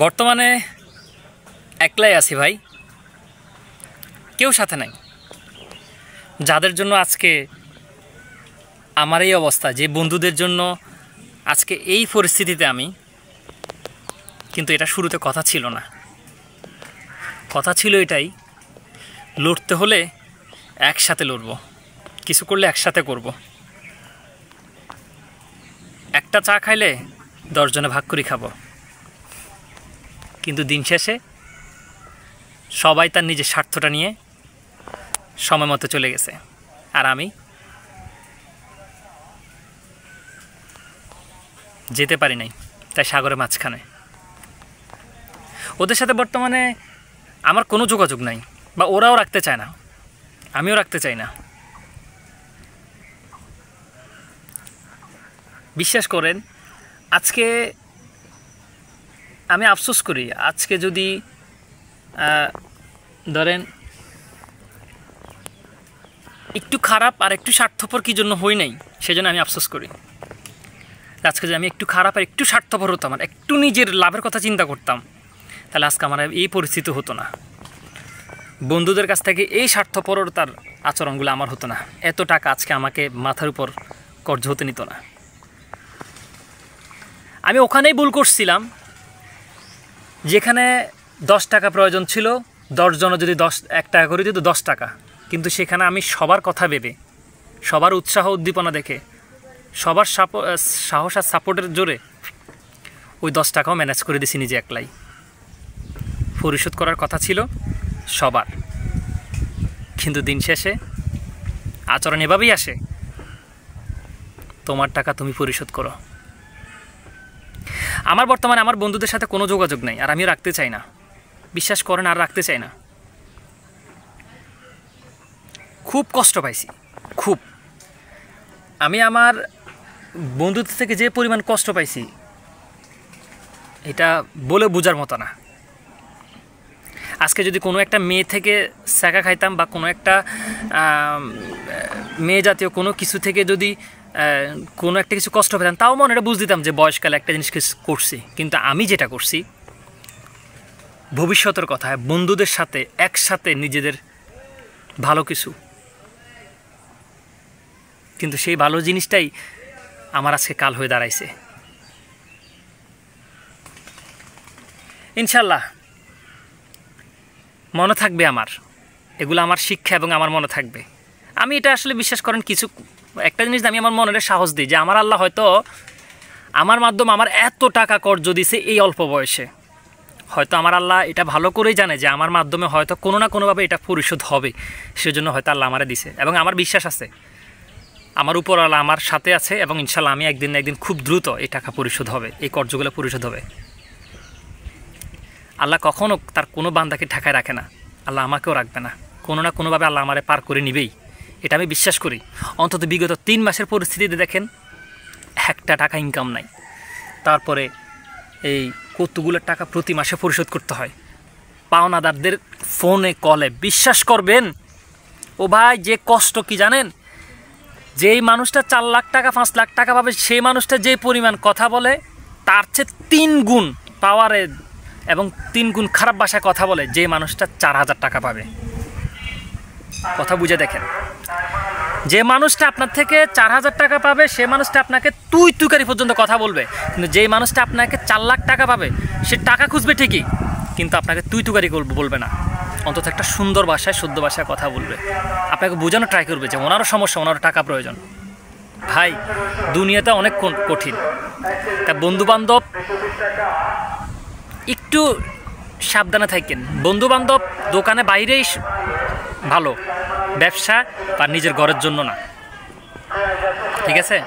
বর্তমানে একলাই আছি ভাই কেউ সাথে নাই যাদের জন্য আজকে আমার এই অবস্থা যে বন্ধুদের জন্য আজকে এই পরিস্থিতিতে আমি কিন্তু এটা শুরুতে কথা ছিল না কথা ছিল এটাই লড়তে হলে একসাথে লড়ব কিছু করলে একসাথে করব একটা চা খাইলে দশজনে ভাগ করে খাবো কিন্তু দিন শেষে সবাই তার নিজের স্বার্থটা নিয়ে সময় মতো চলে গেছে আর আমি যেতে পারি নাই তাই সাগরের মাঝখানে ওদের সাথে বর্তমানে আমার কোনো যোগাযোগ নাই বা ওরাও রাখতে চায় না আমিও রাখতে চাই না বিশ্বাস করেন আজকে আমি আফসোস করি আজকে যদি ধরেন একটু খারাপ আর একটু স্বার্থপর কী জন্য হই নাই সেজন্য আমি আফসোস করি আজকে যদি আমি একটু খারাপ আর একটু স্বার্থপর হতাম আর একটু নিজের লাভের কথা চিন্তা করতাম তাহলে আজকে আমার এই পরিস্থিতি হতো না বন্ধুদের কাছ থেকে এই স্বার্থপরতার আচরণগুলো আমার হতো না এত টাকা আজকে আমাকে মাথার উপর কর্জ হতে নিত না আমি ওখানেই ভুল করছিলাম যেখানে দশ টাকা প্রয়োজন ছিল দশজনে যদি দশ এক টাকা করে দিত দশ টাকা কিন্তু সেখানে আমি সবার কথা ভেবে সবার উৎসাহ উদ্দীপনা দেখে সবার সাহস আর সাপোর্টের জোরে ওই দশ টাকাও ম্যানেজ করে দিছি নিজে একলাই পরিশোধ করার কথা ছিল সবার কিন্তু দিন শেষে আচরণ এভাবেই আসে তোমার টাকা তুমি পরিশোধ করো আমার বর্তমানে আমার বন্ধুদের সাথে কোনো যোগাযোগ নেই আর আমিও রাখতে চাই না বিশ্বাস করেন আর রাখতে চাই না খুব কষ্ট পাইছি খুব আমি আমার বন্ধুদের থেকে যে পরিমাণ কষ্ট পাইছি এটা বলে বোঝার মতো না আজকে যদি কোনো একটা মেয়ে থেকে শেখা খাইতাম বা কোনো একটা মেয়ে জাতীয় কোনো কিছু থেকে যদি কোনো একটা কিছু কষ্ট পেতাম তাও মনে বুঝ দিতাম যে বয়সকালে একটা জিনিস করছি কিন্তু আমি যেটা করছি ভবিষ্যতের কথা বন্ধুদের সাথে একসাথে নিজেদের ভালো কিছু কিন্তু সেই ভালো জিনিসটাই আমার আজকে কাল হয়ে দাঁড়াইছে ইনশাল্লাহ মনে থাকবে আমার এগুলো আমার শিক্ষা এবং আমার মনে থাকবে আমি এটা আসলে বিশ্বাস করেন কিছু একটা জিনিস আমি আমার মনে সাহস দিই যে আমার আল্লাহ হয়তো আমার মাধ্যমে আমার এত টাকা কর্য দিছে এই অল্প বয়সে হয়তো আমার আল্লাহ এটা ভালো করেই জানে যে আমার মাধ্যমে হয়তো কোনো না কোনোভাবে এটা পরিশোধ হবে সেজন্য হয়তো আল্লাহ আমারে দিছে এবং আমার বিশ্বাস আছে আমার উপর আল্লাহ আমার সাথে আছে এবং ইনশাল্লাহ আমি একদিন না একদিন খুব দ্রুত এই টাকা পরিশোধ হবে এই কর্যগুলো পরিশোধ হবে আল্লাহ কখনও তার কোনো বান্দাকে ঠেকায় রাখে না আল্লাহ আমাকেও রাখবে না কোনো না কোনোভাবে আল্লাহ আমারে পার করে নিবেই এটা আমি বিশ্বাস করি অন্তত বিগত তিন মাসের পরিস্থিতিতে দেখেন একটা টাকা ইনকাম নাই তারপরে এই কতগুলো টাকা প্রতি মাসে পরিশোধ করতে হয় পাওনাদারদের ফোনে কলে বিশ্বাস করবেন ও ভাই যে কষ্ট কি জানেন যেই মানুষটা চার লাখ টাকা পাঁচ লাখ টাকা পাবে সেই মানুষটা যে পরিমাণ কথা বলে তার চেয়ে তিন গুণ পাওয়ারে এবং তিন গুণ খারাপ ভাষায় কথা বলে যে মানুষটা চার হাজার টাকা পাবে কথা বুঝে দেখেন যে মানুষটা আপনার থেকে চার হাজার টাকা পাবে সে মানুষটা আপনাকে তুই তুইকারি পর্যন্ত কথা বলবে কিন্তু যেই মানুষটা আপনাকে চার লাখ টাকা পাবে সে টাকা খুঁজবে ঠিকই কিন্তু আপনাকে তুই তুকারি বলবে না অন্তত একটা সুন্দর ভাষায় শুদ্ধ ভাষায় কথা বলবে আপনাকে বোঝানো ট্রাই করবে যে ওনারও সমস্যা ওনারও টাকা প্রয়োজন ভাই দুনিয়াতে অনেক কঠিন তা বন্ধুবান্ধব একটু সাবধানে থাকেন বন্ধুবান্ধব দোকানে বাইরেই ভালো ব্যবসা তার নিজের ঘরের জন্য না ঠিক আছে